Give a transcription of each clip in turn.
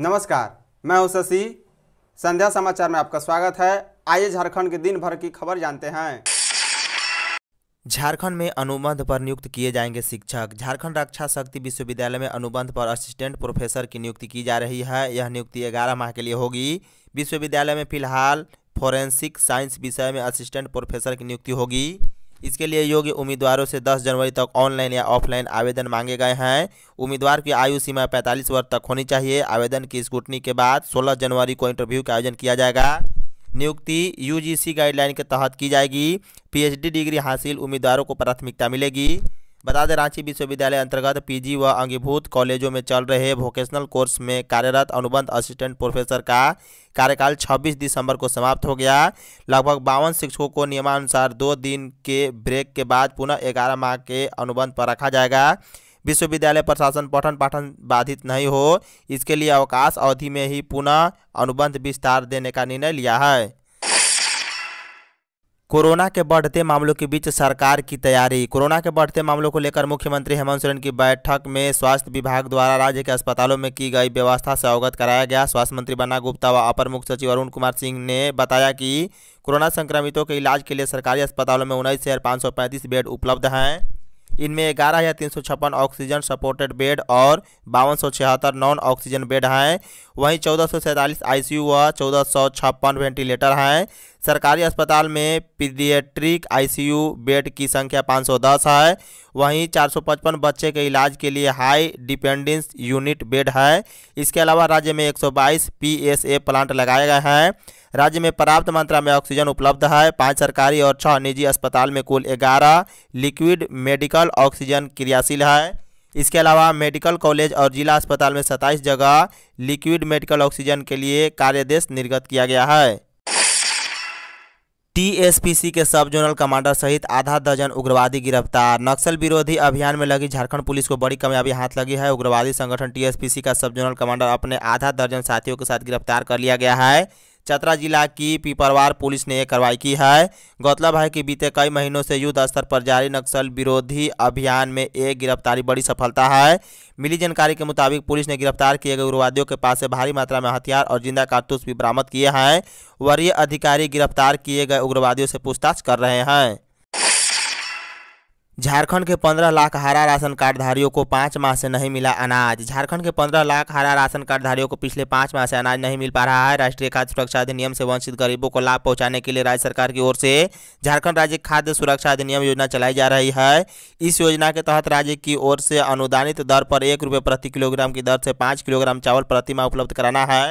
नमस्कार मैं हूं शशि संध्या समाचार में आपका स्वागत है आइए झारखंड के दिन भर की खबर जानते हैं झारखंड में अनुबंध पर नियुक्त किए जाएंगे शिक्षक झारखंड रक्षा शक्ति विश्वविद्यालय में अनुबंध पर असिस्टेंट प्रोफेसर की नियुक्ति की जा रही है यह नियुक्ति 11 माह के लिए होगी विश्वविद्यालय में फिलहाल फोरेंसिक साइंस विषय में असिस्टेंट प्रोफेसर की नियुक्ति होगी इसके लिए योग्य उम्मीदवारों से 10 जनवरी तक ऑनलाइन या ऑफलाइन आवेदन मांगे गए हैं उम्मीदवार की आयु सीमा 45 वर्ष तक होनी चाहिए आवेदन की स्कूटनी के बाद 16 जनवरी को इंटरव्यू का आयोजन किया जाएगा नियुक्ति यूजीसी गाइडलाइन के तहत की जाएगी पीएचडी डिग्री हासिल उम्मीदवारों को प्राथमिकता मिलेगी बता दें रांची विश्वविद्यालय अंतर्गत पीजी व अंगीभूत कॉलेजों में चल रहे वोकेशनल कोर्स में कार्यरत अनुबंध असिस्टेंट प्रोफेसर का कार्यकाल 26 दिसंबर को समाप्त हो गया लगभग बावन शिक्षकों को नियमानुसार दो दिन के ब्रेक के बाद पुनः ग्यारह माह के अनुबंध पर रखा जाएगा विश्वविद्यालय प्रशासन पठन पाठन बाधित नहीं हो इसके लिए अवकाश अवधि में ही पुनः अनुबंध विस्तार देने का निर्णय लिया है कोरोना के बढ़ते मामलों के बीच सरकार की तैयारी कोरोना के बढ़ते मामलों को लेकर मुख्यमंत्री हेमंत सोरेन की बैठक में स्वास्थ्य विभाग द्वारा राज्य के अस्पतालों में की गई व्यवस्था से अवगत कराया गया स्वास्थ्य मंत्री बन्ना गुप्ता व अपर मुख्य सचिव अरुण कुमार सिंह ने बताया कि कोरोना संक्रमितों के इलाज के लिए सरकारी अस्पतालों में उन्नीस हज़ार पाँच सौ पैंतीस बेड उपलब्ध हैं इनमें ग्यारह हज़ार तीन सौ छप्पन ऑक्सीजन सपोर्टेड बेड और बावन सौ छिहत्तर नॉन ऑक्सीजन बेड हैं वहीं चौदह सौ सैंतालीस आई व चौदह सौ छप्पन वेंटिलेटर हैं सरकारी अस्पताल में पीडियट्रिक आईसीयू बेड की संख्या 510 है वहीं 455 बच्चे के इलाज के लिए हाई डिपेंडेंस यूनिट बेड है इसके अलावा राज्य में 122 पीएसए प्लांट लगाए गए हैं राज्य में पर्याप्त मात्रा में ऑक्सीजन उपलब्ध है पाँच सरकारी और छः निजी अस्पताल में कुल ग्यारह लिक्विड मेडिकल ऑक्सीजन क्रियाशील है इसके अलावा मेडिकल कॉलेज और जिला अस्पताल में 27 जगह लिक्विड मेडिकल ऑक्सीजन के लिए कार्यादेश निर्गत किया गया है टीएसपीसी के सब जोनल कमांडर सहित आधा दर्जन उग्रवादी गिरफ्तार नक्सल विरोधी अभियान में लगी झारखंड पुलिस को बड़ी कामयाबी हाथ लगी है उग्रवादी संगठन टीएसपीसी का सब जोनल कमांडर अपने आधा दर्जन साथियों के साथ गिरफ्तार कर लिया गया है चतरा जिला की पीपरवार पुलिस ने यह कार्रवाई की है गौरतलब है कि बीते कई महीनों से युद्ध स्तर पर जारी नक्सल विरोधी अभियान में एक गिरफ्तारी बड़ी सफलता है मिली जानकारी के मुताबिक पुलिस ने गिरफ्तार किए गए उग्रवादियों के पास से भारी मात्रा में हथियार और जिंदा कारतूस भी बरामद किए हैं वरीय अधिकारी गिरफ्तार किए गए उग्रवादियों से पूछताछ कर रहे हैं झारखंड के 15 लाख हरा राशन कार्डधारियों को पाँच माह से नहीं मिला अनाज झारखंड के 15 लाख हरा राशन कार्डधारियों को पिछले पाँच माह से अनाज नहीं मिल पा रहा है राष्ट्रीय खाद्य सुरक्षा अधिनियम से वंचित गरीबों को लाभ पहुंचाने के लिए राज्य सरकार की ओर से झारखंड राज्य खाद्य सुरक्षा अधिनियम योजना चलाई जा रही है इस योजना के तहत राज्य की ओर से अनुदानित दर पर एक रुपये प्रति किलोग्राम की दर से पाँच किलोग्राम चावल प्रति माह उपलब्ध कराना है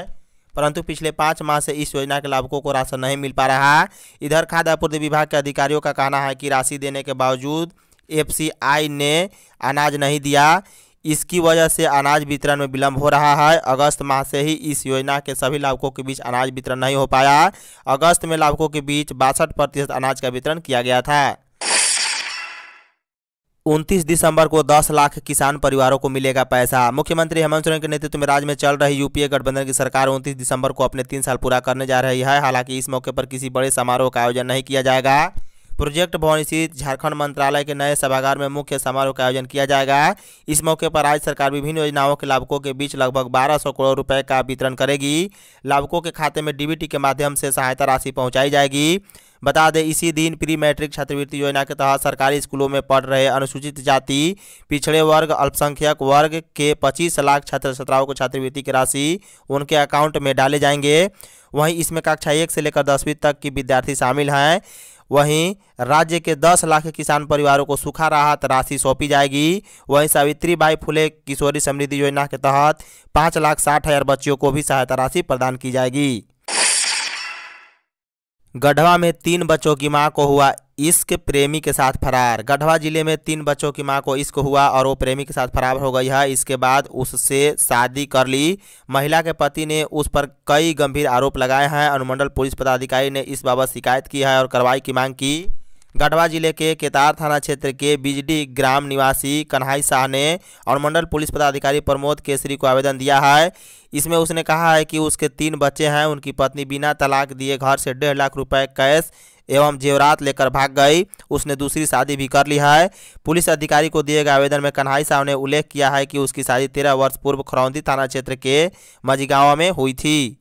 परंतु पिछले पाँच माह से इस योजना के लाभुकों को राशन नहीं मिल पा रहा इधर खाद्य आपूर्ति विभाग के अधिकारियों का कहना है कि राशि देने के बावजूद एफसीआई ने अनाज नहीं दिया इसकी वजह से अनाज वितरण में विलंब हो रहा है अगस्त माह से ही इस योजना के सभी लाभकों के बीच अनाज वितरण नहीं हो पाया अगस्त में लाभकों के बीच बासठ प्रतिशत अनाज का वितरण किया गया था 29 दिसंबर को 10 लाख किसान परिवारों को मिलेगा पैसा मुख्यमंत्री हेमंत सोरेन के नेतृत्व में राज्य में चल रही यूपीए गठबंधन की सरकार 29 दिसंबर को अपने तीन साल पूरा करने जा रही है हालांकि इस मौके पर किसी बड़े समारोह का आयोजन नहीं किया जाएगा प्रोजेक्ट भवन स्थित झारखंड मंत्रालय के नए सभागार में मुख्य समारोह का आयोजन किया जाएगा इस मौके पर राज्य सरकार विभिन्न योजनाओं के लाभकों के बीच लगभग 1200 करोड़ रुपए का वितरण करेगी लाभकों के खाते में डीबीटी के माध्यम से सहायता राशि पहुंचाई जाएगी बता दें इसी दिन प्री मैट्रिक छात्रवृत्ति योजना के तहत सरकारी स्कूलों में पढ़ रहे अनुसूचित जाति पिछड़े वर्ग अल्पसंख्यक वर्ग के 25 लाख छात्र छात्राओं को छात्रवृत्ति की राशि उनके अकाउंट में डाले जाएंगे वहीं इसमें कक्षा एक से लेकर दसवीं तक की विद्यार्थी शामिल हैं वहीं राज्य के 10 लाख किसान परिवारों को सूखा राहत राशि सौंपी जाएगी वहीं सावित्री बाई फुले किशोरी समृद्धि योजना के तहत पाँच लाख साठ हज़ार बच्चियों को भी सहायता राशि प्रदान की जाएगी गढ़वा में तीन बच्चों की मां को हुआ इश्क प्रेमी के साथ फरार गढ़वा जिले में तीन बच्चों की मां को इश्क हुआ और वो प्रेमी के साथ फरार हो गई है इसके बाद उससे शादी कर ली महिला के पति ने उस पर कई गंभीर आरोप लगाए हैं अनुमंडल पुलिस पदाधिकारी ने इस बाबत शिकायत की है और कार्रवाई की मांग की गढ़वा जिले के केतार थाना क्षेत्र के बिजडी ग्राम निवासी कन्हाई शाह ने और मंडल पुलिस पदाधिकारी प्रमोद केसरी को आवेदन दिया है इसमें उसने कहा है कि उसके तीन बच्चे हैं उनकी पत्नी बिना तलाक दिए घर से डेढ़ लाख रुपए कैश एवं जेवरात लेकर भाग गई उसने दूसरी शादी भी कर ली है पुलिस अधिकारी को दिए गए आवेदन में कन्हई साहब ने उल्लेख किया है कि उसकी शादी तेरह वर्ष पूर्व खरौंदी थाना क्षेत्र के मझिगांव में हुई थी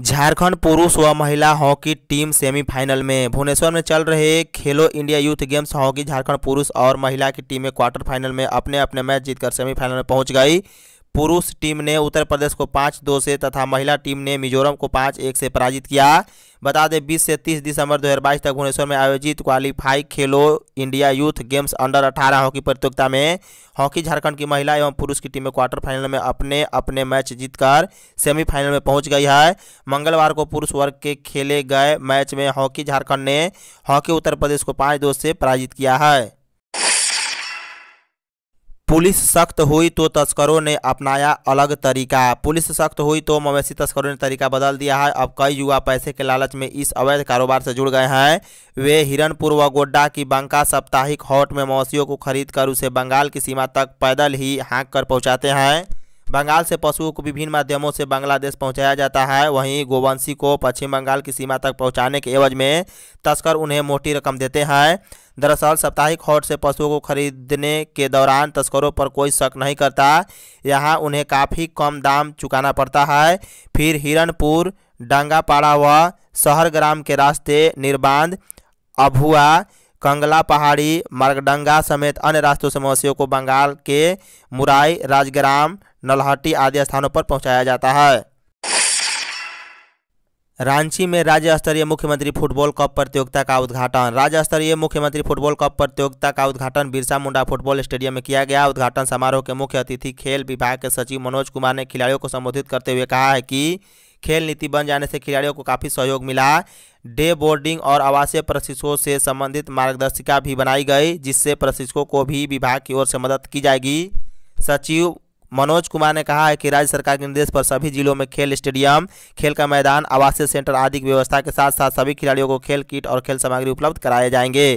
झारखंड पुरुष व महिला हॉकी टीम सेमीफाइनल में भुवनेश्वर में चल रहे Khelo India youth games hockey Jharkhand पुरुष और महिला की टीमें क्वार्टर फाइनल में अपने अपने मैच जीतकर सेमीफाइनल में पहुंच गई पुरुष टीम ने उत्तर प्रदेश को पाँच दो से तथा महिला टीम ने मिजोरम को पाँच एक से पराजित किया बता दें 20 से 30 दिसंबर 2022 तक भुवनेश्वर में आयोजित qualify Khelo India youth games under 18 hockey प्रतियोगिता में हॉकी झारखंड की महिला एवं पुरुष की टीमें क्वार्टर फाइनल में अपने अपने मैच जीतकर सेमीफाइनल में पहुंच गई है मंगलवार को पुरुष वर्ग के खेले गए मैच में हॉकी झारखंड ने हॉकी उत्तर प्रदेश को पाँच दो से पराजित किया है पुलिस सख्त हुई तो तस्करों ने अपनाया अलग तरीका पुलिस सख्त हुई तो मवेशी तस्करों ने तरीका बदल दिया है अब कई युवा पैसे के लालच में इस अवैध कारोबार से जुड़ गए हैं वे हिरनपुर व गोड्डा की बंका साप्ताहिक हॉट में मवेशियों को खरीद कर उसे बंगाल की सीमा तक पैदल ही हाँक कर पहुँचाते हैं बंगाल से पशुओं को विभिन्न माध्यमों से बांग्लादेश पहुंचाया जाता है वहीं गोवंशी को पश्चिम बंगाल की सीमा तक पहुंचाने के एवज में तस्कर उन्हें मोटी रकम देते हैं दरअसल साप्ताहिक हॉट से पशुओं को खरीदने के दौरान तस्करों पर कोई शक नहीं करता यहाँ उन्हें काफ़ी कम दाम चुकाना पड़ता है फिर हिरनपुर डांगापाड़ा व शहर ग्राम के रास्ते निर्बाध अभुआ कंगला पहाड़ी मार्गडंगा समेत अन्य रास्तों से मवेशियों को बंगाल के मुराई राजग्राम नलहट्टी आदि स्थानों पर पहुंचाया जाता है रांची में राज्य स्तरीय मुख्यमंत्री फुटबॉल कप प्रतियोगिता का उद्घाटन राज्य स्तरीय मुख्यमंत्री फुटबॉल कप प्रतियोगिता का उद्घाटन बिरसा मुंडा फुटबॉल स्टेडियम में किया गया उद्घाटन समारोह के मुख्य अतिथि खेल विभाग के सचिव मनोज कुमार ने खिलाड़ियों को संबोधित करते हुए कहा है कि खेल नीति बन जाने से खिलाड़ियों को काफ़ी सहयोग मिला डे बोर्डिंग और आवासीय प्रशिक्षकों से संबंधित मार्गदर्शिका भी बनाई गई जिससे प्रशिक्षकों को भी विभाग की ओर से मदद की जाएगी सचिव मनोज कुमार ने कहा है कि राज्य सरकार के निर्देश पर सभी जिलों में खेल स्टेडियम खेल का मैदान आवासीय सेंटर आदि की व्यवस्था के साथ साथ सभी खिलाड़ियों को खेल किट और खेल सामग्री उपलब्ध कराए जाएंगे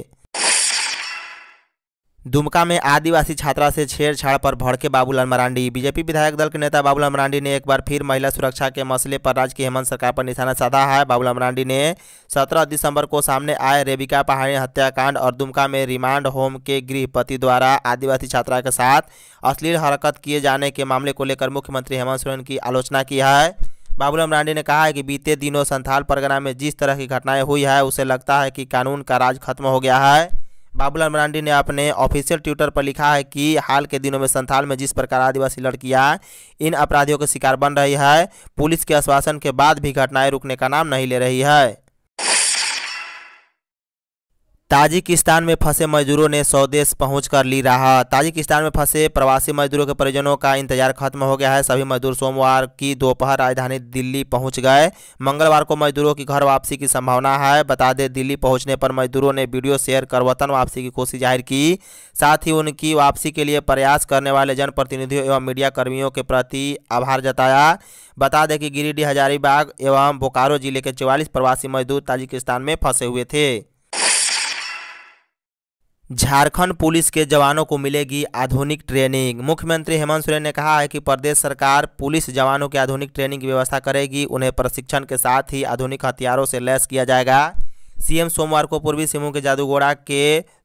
दुमका में आदिवासी छात्रा से छेड़छाड़ पर भड़के बाबूलाल मरांडी बीजेपी विधायक दल के नेता बाबूलाल मरांडी ने एक बार फिर महिला सुरक्षा के मसले पर राज्य की हेमंत सरकार पर निशाना साधा है बाबूलाल मरांडी ने 17 दिसंबर को सामने आए रेबिका पहाड़ी हत्याकांड और दुमका में रिमांड होम के गृहपति द्वारा आदिवासी छात्रा के साथ अश्लील हरकत किए जाने के मामले को लेकर मुख्यमंत्री हेमंत सोरेन की आलोचना की है बाबूलाल मरांडी ने कहा है कि बीते दिनों संथाल परगना में जिस तरह की घटनाएं हुई है उसे लगता है कि कानून का राज खत्म हो गया है बाबूलाल मरांडी ने अपने ऑफिशियल ट्विटर पर लिखा है कि हाल के दिनों में संथाल में जिस प्रकार आदिवासी लड़कियां इन अपराधियों के शिकार बन रही है पुलिस के आश्वासन के बाद भी घटनाएं रुकने का नाम नहीं ले रही है ताजिकिस्तान में फंसे मजदूरों ने स्वदेश पहुँच कर ली राहत ताजिकिस्तान में फंसे प्रवासी मजदूरों के परिजनों का इंतजार खत्म हो गया है सभी मजदूर सोमवार की दोपहर राजधानी दिल्ली पहुंच गए मंगलवार को मजदूरों की घर वापसी की संभावना है बता दें दिल्ली पहुंचने पर मजदूरों ने वीडियो शेयर कर वतन वापसी की कोशिश जाहिर की साथ ही उनकी वापसी के लिए प्रयास करने वाले जनप्रतिनिधियों एवं मीडिया कर्मियों के प्रति आभार जताया बता दें कि गिरिडीह हजारीबाग एवं बोकारो जिले के चौवालीस प्रवासी मजदूर ताजिकिस्तान में फंसे हुए थे झारखंड पुलिस के जवानों को मिलेगी आधुनिक ट्रेनिंग मुख्यमंत्री हेमंत सोरेन ने कहा है कि प्रदेश सरकार पुलिस जवानों की आधुनिक ट्रेनिंग की व्यवस्था करेगी उन्हें प्रशिक्षण के साथ ही आधुनिक हथियारों से लैस किया जाएगा सीएम सोमवार को पूर्वी सिंहभूम के जादूगोड़ा के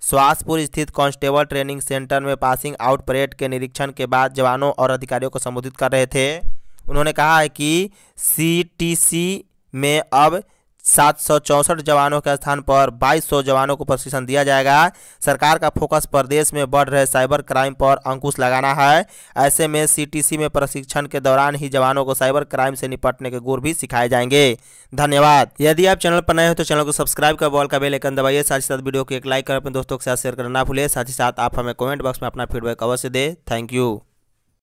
स्वासपुर स्थित कांस्टेबल ट्रेनिंग सेंटर में पासिंग आउट परेड के निरीक्षण के बाद जवानों और अधिकारियों को संबोधित कर रहे थे उन्होंने कहा है कि सी में अब सात जवानों के स्थान पर 2200 जवानों को प्रशिक्षण दिया जाएगा सरकार का फोकस प्रदेश में बढ़ रहे साइबर क्राइम पर अंकुश लगाना है ऐसे में सीटीसी में प्रशिक्षण के दौरान ही जवानों को साइबर क्राइम से निपटने के गुर भी सिखाए जाएंगे धन्यवाद यदि आप चैनल पर नए हो तो चैनल को सब्सक्राइब कर बॉल का बेलेकन दबाइए साथ ही साथ वीडियो को एक लाइक कर अपने दोस्तों के साथ शेयर करना भूलिए साथ ही साथ आप हमें कॉमेंट बॉक्स में अपना फीडबैक अवश्य दे थैंक यू